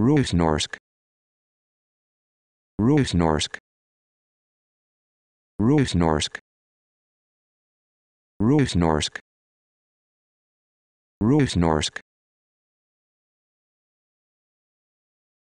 Rusnorsk Rusnorsk Rusnorsk Rusnorsk Rusnorsk